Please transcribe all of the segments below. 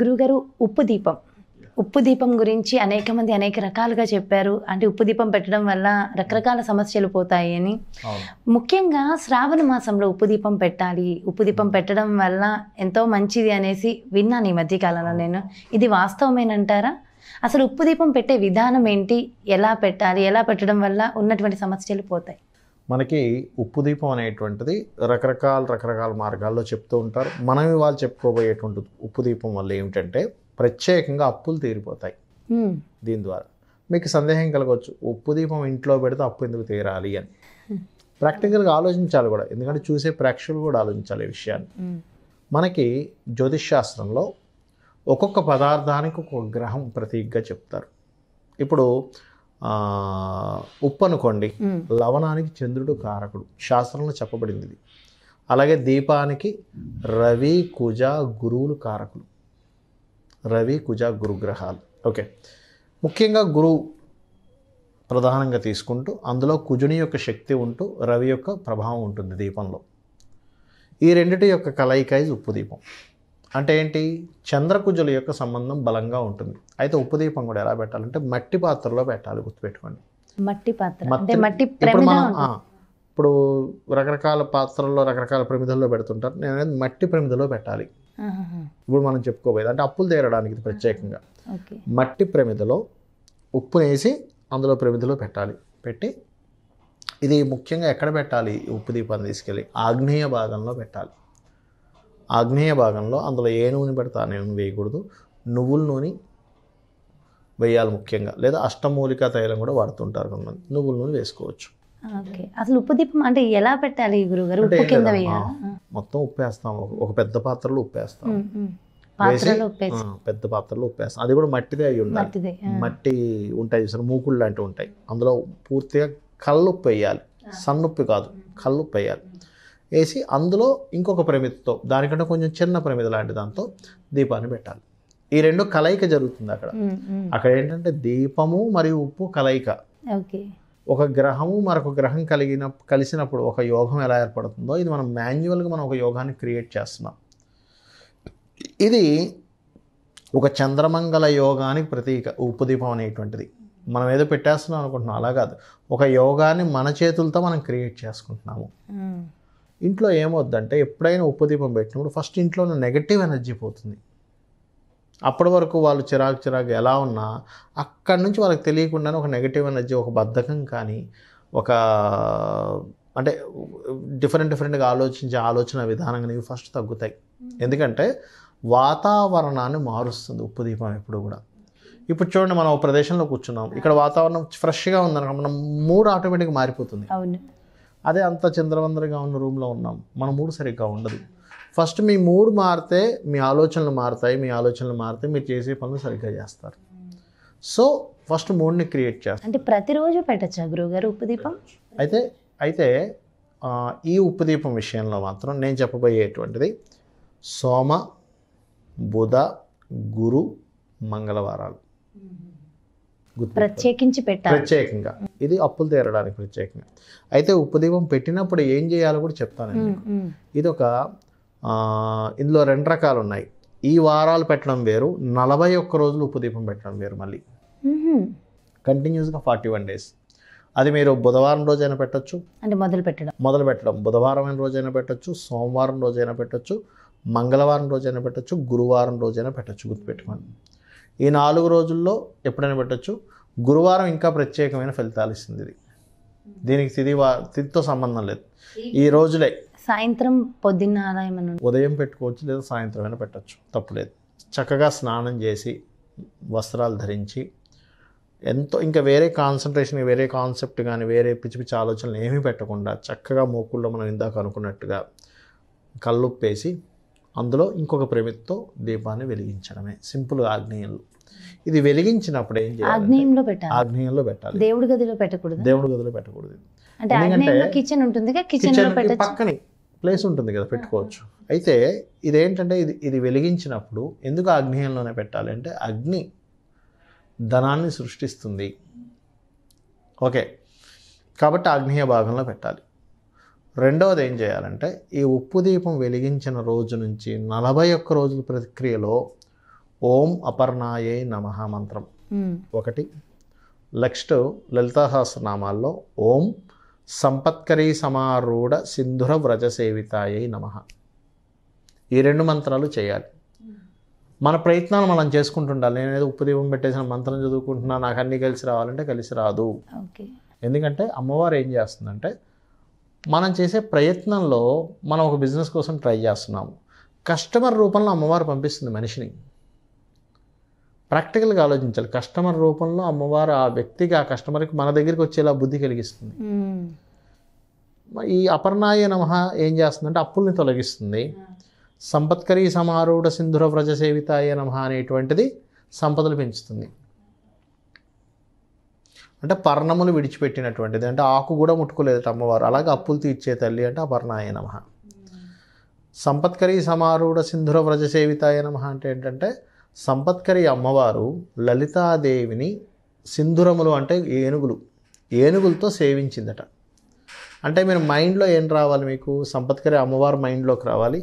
గురుగారు ఉప్పు దీపం ఉప్పు దీపం గురించి అనేక మంది అనేక రకాలుగా చెప్పారు అంటే ఉప్పు దీపం పెట్టడం వల్ల రకరకాల సమస్యలు పోతాయి అని ముఖ్యంగా శ్రావణ మాసంలో ఉప్పు దీపం పెట్టాలి ఉప్పు దీపం పెట్టడం వల్ల ఎంతో మంచిది అనేసి విన్నాను ఈ మధ్యకాలంలో నేను ఇది వాస్తవమేనంటారా అసలు ఉప్పు దీపం పెట్టే విధానం ఏంటి ఎలా పెట్టాలి ఎలా పెట్టడం వల్ల ఉన్నటువంటి సమస్యలు పోతాయి మనకి ఉప్పు దీపం అనేటువంటిది రకరకాల రకరకాల మార్గాల్లో చెప్తూ ఉంటారు మనం ఇవాళ చెప్పుకోబోయేటువంటి ఉప్పు దీపం వల్ల ఏమిటంటే ప్రత్యేకంగా అప్పులు తీరిపోతాయి దీని ద్వారా మీకు సందేహం కలగవచ్చు ఉప్పు దీపం ఇంట్లో పెడితే అప్పు ఎందుకు తీరాలి అని ప్రాక్టికల్గా ఆలోచించాలి కూడా ఎందుకంటే చూసే ప్రేక్షకులు కూడా ఆలోచించాలి ఈ విషయాన్ని మనకి జ్యోతిష్ శాస్త్రంలో ఒక్కొక్క పదార్థానికి ఒక్కొక్క గ్రహం ప్రతీకగా చెప్తారు ఇప్పుడు ఉప్పు అనుకోండి లవణానికి చంద్రుడు కారకుడు శాస్త్రంలో చెప్పబడింది ఇది అలాగే దీపానికి రవి కుజ గురువులు కారకులు రవి కుజ గురుగ్రహాలు ఓకే ముఖ్యంగా గురువు ప్రధానంగా తీసుకుంటూ అందులో కుజుని యొక్క శక్తి ఉంటూ రవి యొక్క ప్రభావం ఉంటుంది దీపంలో ఈ రెండిటి యొక్క కలయికైజ్ ఉప్పు దీపం అంటే ఏంటి చంద్రకుజుల యొక్క సంబంధం బలంగా ఉంటుంది అయితే ఉపదీపం కూడా ఎలా పెట్టాలంటే మట్టి పాత్రలో పెట్టాలి గుర్తుపెట్టుకోండి మట్టి పాత్ర మట్టి ఇప్పుడు మనం ఇప్పుడు రకరకాల పాత్రల్లో రకరకాల ప్రమిదల్లో పెడుతుంటారు నేను మట్టి ప్రమిదలో పెట్టాలి ఇప్పుడు మనం చెప్పుకోబోయేది అంటే అప్పులు తీరడానికి ప్రత్యేకంగా మట్టి ప్రమిదలో ఉప్పు వేసి అందులో ప్రమిదలో పెట్టాలి పెట్టి ఇది ముఖ్యంగా ఎక్కడ పెట్టాలి ఉప్పు దీపాన్ని తీసుకెళ్ళి ఆగ్నేయ భాగంలో పెట్టాలి ఆగ్నేయ భాగంలో అందులో ఏ నూనె పెడతా నేను వేయకూడదు నువ్వుల నూనె వేయాలి ముఖ్యంగా లేదా అష్టమూలిక తైలం కూడా వాడుతుంటారు కొంతమంది నువ్వుల నూనె వేసుకోవచ్చు అసలు ఉప్పు దీపం అంటే ఎలా పెట్టాలి గురుగారు మొత్తం ఉప్పేస్తాం ఒక పెద్ద పాత్రలో ఉప్పేస్తాం పెద్ద పాత్రలో ఉప్పేస్తాం అది కూడా మట్టిదే అయి ఉండాలి మట్టి ఉంటాయి చూసారు మూకుళ్ళు లాంటివి ఉంటాయి అందులో పూర్తిగా కళ్ళుప్పు వేయాలి సన్నుప్పి కాదు కళ్ళుప్పు వేయాలి వేసి అందులో ఇంకొక ప్రమిదతో దానికంటే కొంచెం చిన్న ప్రమిద లాంటి దాంతో దీపాన్ని పెట్టాలి ఈ రెండు కలయిక జరుగుతుంది అక్కడ అక్కడ ఏంటంటే దీపము మరియు ఉప్పు కలయిక ఒక గ్రహము మరొక గ్రహం కలిగిన కలిసినప్పుడు ఒక యోగం ఎలా ఏర్పడుతుందో ఇది మనం మాన్యువల్గా మనం ఒక యోగాన్ని క్రియేట్ చేస్తున్నాం ఇది ఒక చంద్రమంగళ యోగానికి ప్రతీక ఉప్పు దీపం అనేటువంటిది మనం ఏదో పెట్టేస్తున్నాం అనుకుంటున్నాం అలా కాదు ఒక యోగాన్ని మన చేతులతో మనం క్రియేట్ చేసుకుంటున్నాము ఇంట్లో ఏమవుద్దంటే ఎప్పుడైనా ఉపదీపం పెట్టినప్పుడు ఫస్ట్ ఇంట్లో ఉన్న నెగటివ్ ఎనర్జీ పోతుంది అప్పటి వరకు వాళ్ళు చిరాకు చిరాకు ఎలా ఉన్నా అక్కడి నుంచి వాళ్ళకి తెలియకుండానే ఒక నెగటివ్ ఎనర్జీ ఒక బద్ధకం కానీ ఒక అంటే డిఫరెంట్ డిఫరెంట్గా ఆలోచించే ఆలోచన విధానం కానీ ఫస్ట్ తగ్గుతాయి hmm. ఎందుకంటే వాతావరణాన్ని మారుస్తుంది ఉప్పు దీపం ఎప్పుడు కూడా ఇప్పుడు చూడండి మనం ప్రదేశంలో కూర్చున్నాం ఇక్కడ వాతావరణం ఫ్రెష్గా ఉందనుకో మన మూడు ఆటోమేటిక్గా మారిపోతుంది అదే అంత చంద్రవందరగా ఉన్న రూమ్లో ఉన్నాం మన మూడు సరిగ్గా ఉండదు ఫస్ట్ మీ మూడు మారితే మీ ఆలోచనలు మారుతాయి మీ ఆలోచనలు మారితే మీరు చేసే పనులు సరిగ్గా చేస్తారు సో ఫస్ట్ మూడ్ని క్రియేట్ చేస్తారు అంటే ప్రతిరోజు పెట్టచ్చా గురువుగారు ఉప్పుదీపం అయితే అయితే ఈ ఉప్పుదీపం విషయంలో మాత్రం నేను చెప్పబోయేటువంటిది సోమ బుధ గురు మంగళవారాలు ప్రత్యేకించి పెట్టాలి ప్రత్యేకంగా ఇది అప్పులు తీరడానికి ప్రత్యేకంగా అయితే ఉపదీపం పెట్టినప్పుడు ఏం చేయాలో కూడా చెప్తాను ఇది ఒక ఇందులో రెండు రకాలు ఉన్నాయి ఈ వారాలు పెట్టడం వేరు నలభై ఒక్క రోజులు ఉపదీపం పెట్టడం వేరు మళ్ళీ కంటిన్యూస్గా ఫార్టీ వన్ డేస్ అది మీరు బుధవారం రోజైనా పెట్టచ్చు అంటే మొదలు పెట్టడం మొదలు పెట్టడం బుధవారం రోజైనా పెట్టచ్చు సోమవారం రోజైనా పెట్టచ్చు మంగళవారం రోజైనా పెట్టచ్చు గురువారం రోజైనా పెట్టచ్చు గుర్తుపెట్టుకోండి ఈ నాలుగు రోజుల్లో ఎప్పుడైనా పెట్టచ్చు గురువారం ఇంకా ప్రత్యేకమైన ఫలితాలు ఇస్తుంది ఇది దీనికి తిది వా తిథితో సంబంధం లేదు ఈ రోజులే సాయంత్రం పొద్దున్న ఉదయం పెట్టుకోవచ్చు లేదా సాయంత్రం అయినా పెట్టచ్చు తప్పులేదు చక్కగా స్నానం చేసి వస్త్రాలు ధరించి ఎంతో ఇంకా వేరే కాన్సన్ట్రేషన్ వేరే కాన్సెప్ట్ కానీ వేరే పిచ్చి పిచ్చి ఆలోచనలు ఏమీ పెట్టకుండా చక్కగా మోకుల్లో మనం ఇందాక అనుకున్నట్టుగా కళ్ళుప్పేసి అందులో ఇంకొక ప్రేమితో దీపాన్ని వెలిగించడమే సింపుల్ ఆగ్నేయంలో ఇది వెలిగించినప్పుడు ఏం చేయాలి ఆగ్నేయంలో పెట్టాలి ఆగ్నేయంలో పెట్టాలి దేవుడి గదిలో పెట్టకూడదు దేవుడి గదిలో పెట్టకూడదు కిచెన్ ఉంటుంది కిచెన్ పక్కనే ప్లేస్ ఉంటుంది కదా పెట్టుకోవచ్చు అయితే ఇదేంటంటే ఇది ఇది వెలిగించినప్పుడు ఎందుకు ఆగ్నేయంలోనే పెట్టాలి అంటే అగ్ని ధనాన్ని సృష్టిస్తుంది ఓకే కాబట్టి ఆగ్నేయ భాగంలో పెట్టాలి రెండవది ఏం చేయాలంటే ఈ ఉప్పు దీపం వెలిగించిన రోజు నుంచి నలభై ఒక్క రోజుల ప్రక్రియలో ఓం అపర్ణాయే నమ మంత్రం ఒకటి నెక్స్ట్ లలితాసహస్రనామాల్లో ఓం సంపత్కరీ సమారూఢ సింధుర వ్రజ సేవితాయే నమ ఈ రెండు మంత్రాలు చేయాలి మన ప్రయత్నాలు మనం చేసుకుంటుండాలి నేనేదో ఉప్పు దీపం పెట్టేసిన మంత్రం చదువుకుంటున్నా నాకు అన్నీ కలిసి రావాలంటే కలిసి రాదు ఎందుకంటే అమ్మవారు ఏం చేస్తుందంటే మనం చేసే ప్రయత్నంలో మనం ఒక బిజినెస్ కోసం ట్రై చేస్తున్నాము కస్టమర్ రూపంలో అమ్మవారు పంపిస్తుంది మనిషిని ప్రాక్టికల్గా ఆలోచించాలి కస్టమర్ రూపంలో అమ్మవారు ఆ వ్యక్తికి ఆ కస్టమర్కి మన దగ్గరికి వచ్చేలా బుద్ధి కలిగిస్తుంది ఈ అపర్ణాయ నమ ఏం చేస్తుందంటే అప్పుల్ని తొలగిస్తుంది సంపత్కరీ సమారూఢ సింధుర వ్రజ సేవితాయ నమ అనేటువంటిది సంపదలు పెంచుతుంది అంటే పర్ణములు విడిచిపెట్టినటువంటిది అంటే ఆకు కూడా ముట్టుకోలేదు అమ్మవారు అలాగే అప్పులు తీర్చే తల్లి అంటే ఆయన నమ సంపత్కరి సమారూఢ సింధుర వ్రజసేవితాయ నమ అంటే ఏంటంటే సంపత్కరి అమ్మవారు లలితాదేవిని సింధురములు అంటే ఏనుగులు ఏనుగులతో సేవించిందట అంటే మీరు మైండ్లో ఏం రావాలి మీకు సంపత్కరి అమ్మవారు మైండ్లోకి రావాలి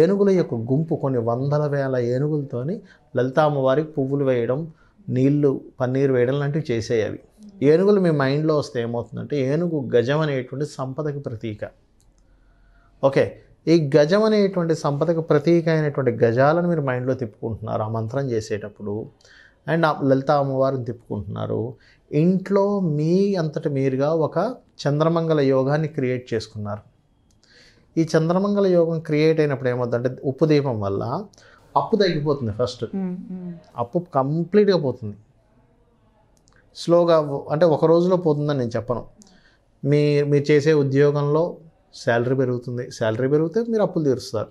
ఏనుగుల యొక్క గుంపు కొన్ని వందల వేల ఏనుగులతోని లలితా అమ్మవారికి పువ్వులు వేయడం నీళ్లు పన్నీరు వేయడం లాంటివి చేసేవి అవి ఏనుగులు మీ మైండ్లో వస్తే ఏమవుతుందంటే ఏనుగు గజం అనేటువంటి సంపదకు ప్రతీక ఓకే ఈ గజం అనేటువంటి సంపదకు ప్రతీక అయినటువంటి గజాలను మీరు మైండ్లో తిప్పుకుంటున్నారు ఆ మంత్రం చేసేటప్పుడు అండ్ లలిత అమ్మవారిని తిప్పుకుంటున్నారు ఇంట్లో మీ అంతటి మీరుగా ఒక చంద్రమంగళ యోగాన్ని క్రియేట్ చేసుకున్నారు ఈ చంద్రమంగళ యోగం క్రియేట్ అయినప్పుడు ఏమవుతుందంటే ఉప్పు దీపం వల్ల అప్పు తగ్గిపోతుంది ఫస్ట్ అప్పు కంప్లీట్గా పోతుంది స్లోగా అంటే ఒక రోజులో పోతుందని నేను చెప్పను మీ మీరు చేసే ఉద్యోగంలో శాలరీ పెరుగుతుంది శాలరీ పెరిగితే మీరు అప్పులు తీరుస్తారు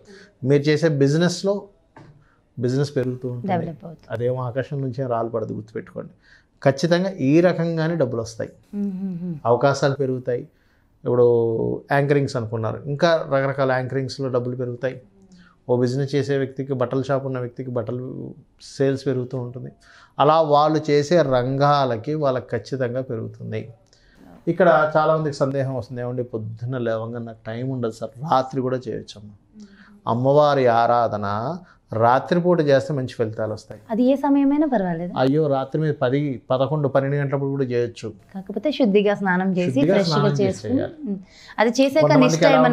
మీరు చేసే బిజినెస్లో బిజినెస్ పెరుగుతూ ఉంటుంది అదేమో ఆకాశం నుంచి రాలు పడదు గుర్తుపెట్టుకోండి ఖచ్చితంగా ఈ రకంగానే డబ్బులు వస్తాయి అవకాశాలు పెరుగుతాయి ఇప్పుడు యాంకరింగ్స్ అనుకున్నారు ఇంకా రకరకాల యాంకరింగ్స్లో డబ్బులు పెరుగుతాయి ఓ బిజినెస్ చేసే వ్యక్తికి బట్టల షాప్ ఉన్న వ్యక్తికి బట్టలు సేల్స్ పెరుగుతూ ఉంటుంది అలా వాళ్ళు చేసే రంగాలకి వాళ్ళకి ఖచ్చితంగా పెరుగుతుంది ఇక్కడ చాలామందికి సందేహం వస్తుంది ఏమండి పొద్దున్న లేవంగా నాకు టైం ఉండదు సార్ రాత్రి కూడా అమ్మ అమ్మవారి ఆరాధన రాత్రిపూట చేస్తే మంచి ఫలితాలు వస్తాయి అది ఏ సమయమైనా పర్వాలేదు అయ్యో రాత్రి మీద పది పదకొండు పన్నెండు గంటలప్పుడు కూడా చేయొచ్చు కాకపోతే శుద్ధిగా స్నానం చేసి ఫ్రెష్గా అది చేసాక నెక్స్ట్ టైం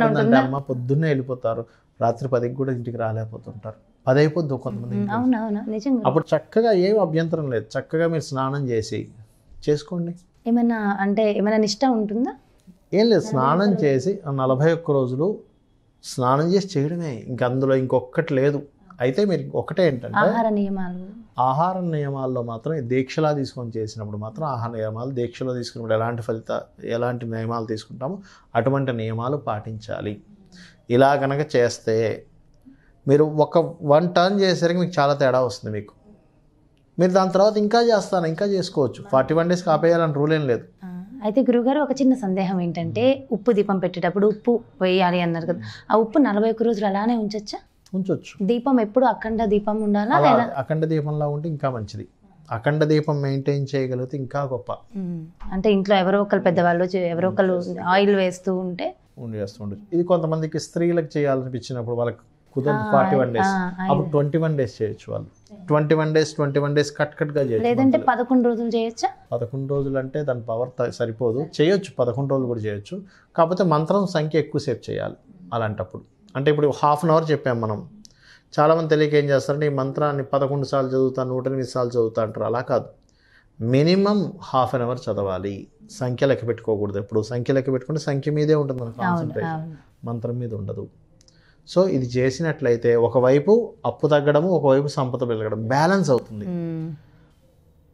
అమ్మ పొద్దున్నే వెళ్ళిపోతారు రాత్రి పదికి కూడా ఇంటికి రాలేకపోతుంటారు పది అయిపోద్ది కొంతమంది అప్పుడు చక్కగా ఏం అభ్యంతరం లేదు చక్కగా మీరు స్నానం చేసి చేసుకోండి ఏమైనా అంటే ఏమైనా నిష్ట ఉంటుందా ఏం లేదు స్నానం చేసి నలభై ఒక్క రోజులు స్నానం చేసి చేయడమే ఇంక అందులో ఇంకొక్కటి లేదు అయితే మీరు ఒకటే ఏంటంటే ఆహార నియమాలు ఆహార నియమాల్లో మాత్రం దీక్షలా తీసుకొని చేసినప్పుడు మాత్రం ఆహార నియమాలు దీక్షలో తీసుకున్నప్పుడు ఎలాంటి ఫలిత ఎలాంటి నియమాలు తీసుకుంటామో అటువంటి నియమాలు పాటించాలి ఇలా కనుక చేస్తే మీరు ఒక వన్ టర్న్ చేసేసరికి మీకు చాలా తేడా వస్తుంది మీకు మీరు దాని తర్వాత ఇంకా చేస్తాను ఇంకా చేసుకోవచ్చు ఫార్టీ వన్ డేస్ కాపేయాలని రూల్ ఏం లేదు అయితే గురుగారు ఒక చిన్న సందేహం ఏంటంటే ఉప్పు దీపం పెట్టేటప్పుడు ఉప్పు వేయాలి అన్నారు కదా ఆ ఉప్పు నలభై ఒక్క రోజులు అలానే ఉంచొచ్చా ఉంచవచ్చు దీపం ఎప్పుడు అఖండ దీపం ఉండాలా అఖండ దీపంలా ఉంటే ఇంకా మంచిది అఖండ దీపం మెయింటైన్ చేయగలిగితే ఇంకా గొప్ప అంటే ఇంట్లో ఎవరో ఒకరు పెద్దవాళ్ళు ఎవరో ఒకరు ఆయిల్ వేస్తూ ఉంటే చేస్తూ ఉండొచ్చు ఇది కొంతమందికి స్త్రీలకు చేయాలనిపించినప్పుడు వాళ్ళకి కుదరదు ఫార్టీ వన్ డేస్ అప్పుడు ట్వంటీ వన్ డేస్ చేయొచ్చు వాళ్ళు twenty one days twenty one days cut కట్గా చేయొచ్చు లేదంటే పదకొండు రోజులు చేయొచ్చా పదకొండు రోజులు అంటే దాని పవర్ సరిపోదు చేయొచ్చు పదకొండు రోజులు కూడా చేయొచ్చు కాకపోతే మంత్రం సంఖ్య ఎక్కువసేపు చేయాలి అలాంటప్పుడు అంటే ఇప్పుడు హాఫ్ అన్ అవర్ చెప్పాం మనం చాలామంది తెలియక ఏం చేస్తారంటే ఈ మంత్రాన్ని పదకొండు సార్లు చదువుతాను నూట ఎనిమిది సార్లు చదువుతా అంటారు అలా కాదు మినిమం హాఫ్ అన్ అవర్ చదవాలి సంఖ్య లెక్క పెట్టుకోకూడదు ఎప్పుడు సంఖ్య లెక్క పెట్టుకుంటే సంఖ్య మీదే ఉంటుంది మన కాన్సన్ట్రేషన్ మంత్రం మీద ఉండదు సో ఇది చేసినట్లయితే ఒకవైపు అప్పు తగ్గడము ఒకవైపు సంపద పెరగడం బ్యాలెన్స్ అవుతుంది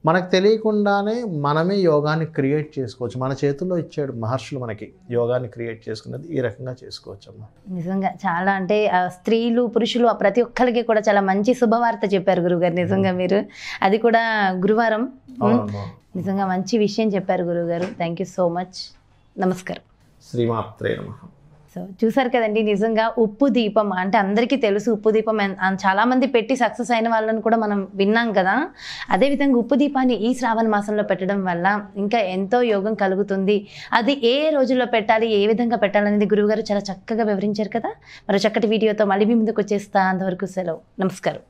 మనకు తెలియకుండానే మనమే యోగాన్ని క్రియేట్ చేసుకోవచ్చు మన చేతుల్లో ఇచ్చాడు మహర్షులు మనకి యోగాన్ని క్రియేట్ చేసుకున్నది ఈ రకంగా చేసుకోవచ్చు అమ్మా నిజంగా చాలా అంటే స్త్రీలు పురుషులు ప్రతి ఒక్కరికి కూడా చాలా మంచి శుభవార్త చెప్పారు గురుగారు నిజంగా మీరు అది కూడా గురువారం నిజంగా మంచి విషయం చెప్పారు గురుగారు థ్యాంక్ యూ సో మచ్ నమస్కారం శ్రీమాత్రే నమ సో చూసారు కదండి నిజంగా ఉప్పు దీపం అంటే అందరికీ తెలుసు ఉప్పు దీపం చాలామంది పెట్టి సక్సెస్ అయిన వాళ్ళని కూడా మనం విన్నాం కదా అదేవిధంగా ఉప్పు దీపాన్ని ఈ శ్రావణ మాసంలో పెట్టడం వల్ల ఇంకా ఎంతో యోగం కలుగుతుంది అది ఏ రోజుల్లో పెట్టాలి ఏ విధంగా పెట్టాలనేది గురువుగారు చాలా చక్కగా వివరించారు కదా మరో చక్కటి వీడియోతో మళ్ళీ మీ ముందుకు వచ్చేస్తా అంతవరకు సెలవు నమస్కారం